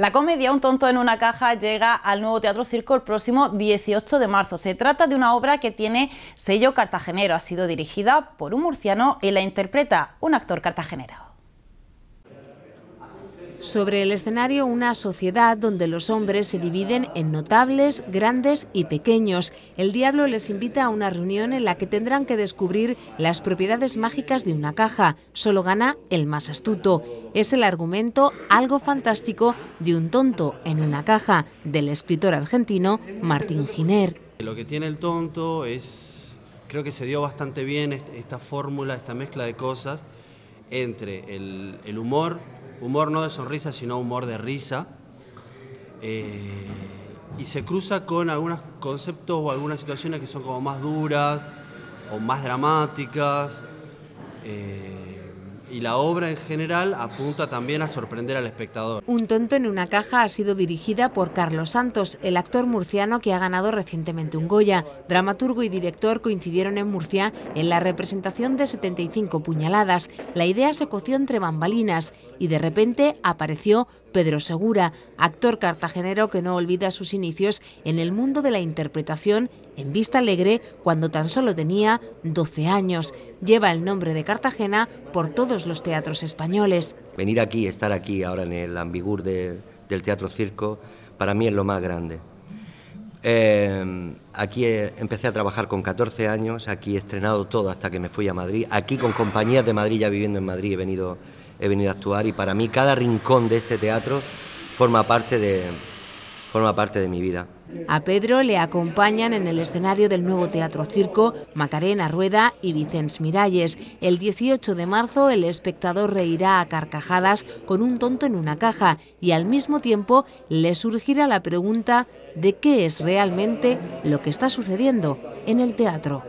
La comedia Un tonto en una caja llega al nuevo Teatro Circo el próximo 18 de marzo. Se trata de una obra que tiene sello cartagenero. Ha sido dirigida por un murciano y la interpreta un actor cartagenero. Sobre el escenario, una sociedad donde los hombres se dividen en notables, grandes y pequeños. El diablo les invita a una reunión en la que tendrán que descubrir las propiedades mágicas de una caja. Solo gana el más astuto. Es el argumento algo fantástico de un tonto en una caja, del escritor argentino Martín Giner. Lo que tiene el tonto es, creo que se dio bastante bien esta fórmula, esta mezcla de cosas entre el, el humor, humor no de sonrisa, sino humor de risa. Eh, y se cruza con algunos conceptos o algunas situaciones que son como más duras o más dramáticas. Eh, y la obra en general apunta también a sorprender al espectador. Un tonto en una caja ha sido dirigida por Carlos Santos, el actor murciano que ha ganado recientemente un Goya. Dramaturgo y director coincidieron en Murcia en la representación de 75 puñaladas. La idea se coció entre bambalinas y de repente apareció Pedro Segura, actor cartagenero que no olvida sus inicios en el mundo de la interpretación en Vista Alegre cuando tan solo tenía 12 años. Lleva el nombre de Cartagena por todos los teatros españoles. Venir aquí, estar aquí ahora en el ambigur del Teatro Circo, para mí es lo más grande. Eh, aquí eh, empecé a trabajar con 14 años, aquí he estrenado todo hasta que me fui a Madrid. Aquí con compañías de Madrid, ya viviendo en Madrid, he venido, he venido a actuar y para mí cada rincón de este teatro forma parte de, forma parte de mi vida. A Pedro le acompañan en el escenario del nuevo Teatro Circo Macarena Rueda y Vicens Miralles. El 18 de marzo el espectador reirá a carcajadas con un tonto en una caja y al mismo tiempo le surgirá la pregunta de qué es realmente lo que está sucediendo en el teatro.